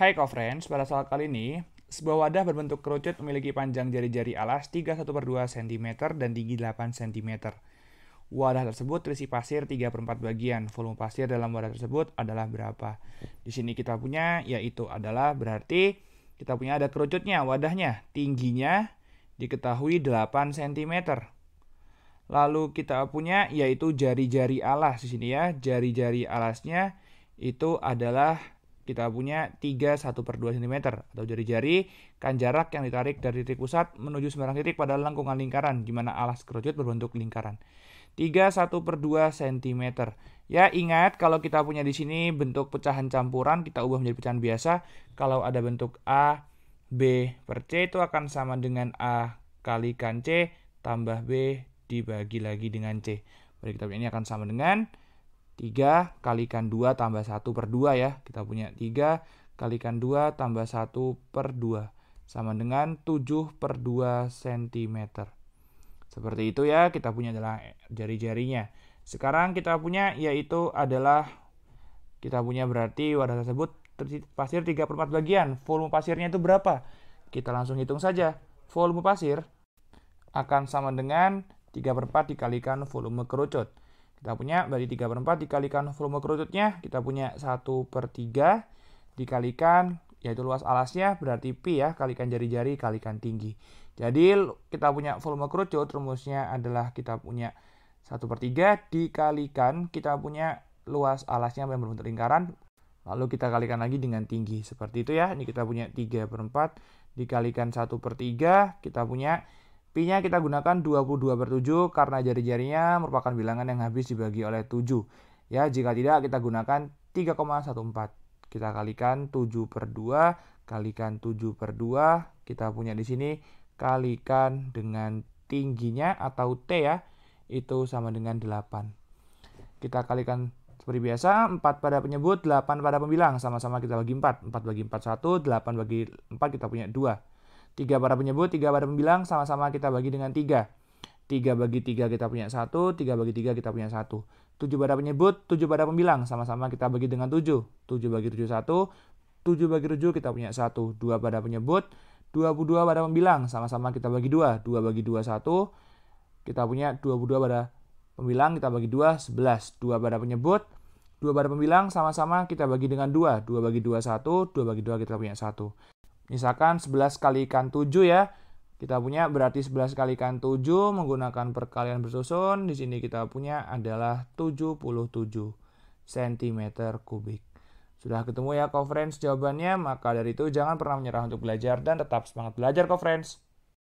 Hai friends, pada soal kali ini, sebuah wadah berbentuk kerucut memiliki panjang jari-jari alas 31 per 2 cm dan tinggi 8 cm. Wadah tersebut terisi pasir 3 per 4 bagian. Volume pasir dalam wadah tersebut adalah berapa? Di sini kita punya, yaitu adalah berarti kita punya ada kerucutnya, wadahnya. Tingginya diketahui 8 cm. Lalu kita punya yaitu jari-jari alas di sini ya. Jari-jari alasnya itu adalah kita punya 3 1 per 2 cm atau jari-jari kan jarak yang ditarik dari titik pusat menuju sembarang titik pada lengkungan lingkaran di mana alas kerucut berbentuk lingkaran. 3 1 per 2 cm. Ya ingat kalau kita punya di sini bentuk pecahan campuran kita ubah menjadi pecahan biasa. Kalau ada bentuk A, B per C itu akan sama dengan A kali kan C tambah B dibagi lagi dengan C. Berarti kita punya ini akan sama dengan 3 kalikan 2 tambah 1 per 2 ya. Kita punya 3 kalikan 2 tambah 1 per 2. Sama dengan 7 per 2 cm. Seperti itu ya, kita punya adalah jari-jarinya. Sekarang kita punya yaitu adalah, kita punya berarti wadah tersebut pasir 3 per 4 bagian. Volume pasirnya itu berapa? Kita langsung hitung saja. Volume pasir akan sama dengan 3 per 4 dikalikan volume kerucut. Kita punya berarti 3 per 4 dikalikan volume kerucutnya, kita punya 1 per 3 dikalikan yaitu luas alasnya berarti pi ya, kalikan jari-jari, kalikan tinggi. Jadi kita punya volume kerucut, rumusnya adalah kita punya 1 per 3 dikalikan kita punya luas alasnya yang berbentuk lingkaran, lalu kita kalikan lagi dengan tinggi. Seperti itu ya, ini kita punya 3 per 4 dikalikan 1 per 3, kita punya Pi-nya kita gunakan 22 per 7 karena jari-jarinya merupakan bilangan yang habis dibagi oleh 7. Ya, jika tidak kita gunakan 3,14. Kita kalikan 7 per 2, kalikan 7 per 2, kita punya di sini, kalikan dengan tingginya atau T ya, itu sama dengan 8. Kita kalikan seperti biasa, 4 pada penyebut, 8 pada pembilang, sama-sama kita bagi 4. 4 bagi 4, 1, 8 bagi 4 kita punya 2. Tiga para penyebut, tiga para pembilang, sama-sama kita bagi dengan tiga. Tiga bagi tiga kita punya satu, tiga bagi tiga kita punya satu. Tujuh pada penyebut, tujuh pada pembilang, sama-sama kita bagi dengan tujuh. Tujuh bagi tujuh satu, tujuh bagi tujuh kita punya satu. Dua pada penyebut, dua puluh dua pada pembilang, sama-sama kita bagi dua. Dua bagi dua satu, kita punya dua puluh dua pada pembilang kita bagi dua sebelas. Dua pada penyebut, dua pada pembilang sama-sama kita bagi dengan dua. Dua bagi dua satu. Dua bagi dua kita punya satu. Misalkan 11 ikan 7 ya. Kita punya berarti 11 ikan 7 menggunakan perkalian bersusun. Di sini kita punya adalah 77 cm kubik. Sudah ketemu ya, co jawabannya. Maka dari itu jangan pernah menyerah untuk belajar dan tetap semangat belajar, co-friends.